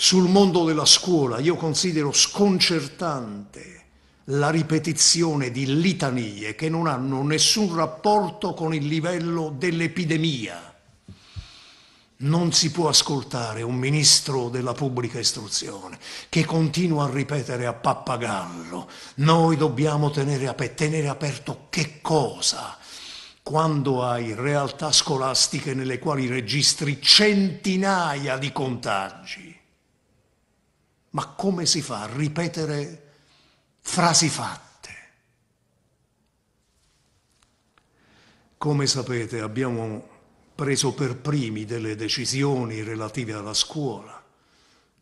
sul mondo della scuola io considero sconcertante la ripetizione di litanie che non hanno nessun rapporto con il livello dell'epidemia. Non si può ascoltare un ministro della pubblica istruzione che continua a ripetere a pappagallo noi dobbiamo tenere, ap- tenere aperto che cosa? Quando hai realtà scolastiche nelle quali registri centinaia di contagi ma come si fa a ripetere frasi fatte? Come sapete abbiamo preso per primi delle decisioni relative alla scuola,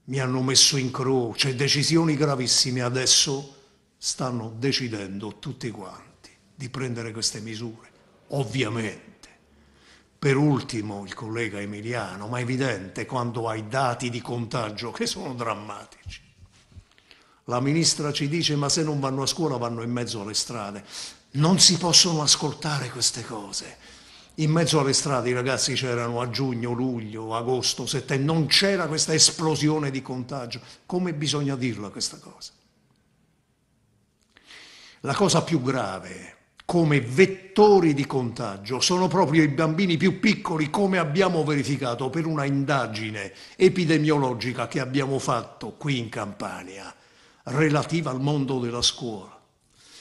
mi hanno messo in croce, decisioni gravissime, adesso stanno decidendo tutti quanti di prendere queste misure, ovviamente. Per ultimo il collega Emiliano, ma è evidente quando hai dati di contagio che sono drammatici. La ministra ci dice ma se non vanno a scuola vanno in mezzo alle strade. Non si possono ascoltare queste cose. In mezzo alle strade i ragazzi c'erano a giugno, luglio, agosto, settembre, non c'era questa esplosione di contagio. Come bisogna dirla questa cosa? La cosa più grave come vettori di contagio sono proprio i bambini più piccoli, come abbiamo verificato per una indagine epidemiologica che abbiamo fatto qui in Campania relativa al mondo della scuola.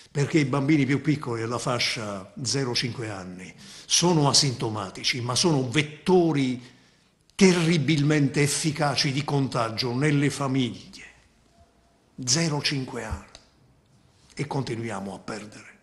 Perché i bambini più piccoli della fascia 0-5 anni sono asintomatici, ma sono vettori terribilmente efficaci di contagio nelle famiglie. 0-5 anni. E continuiamo a perdere.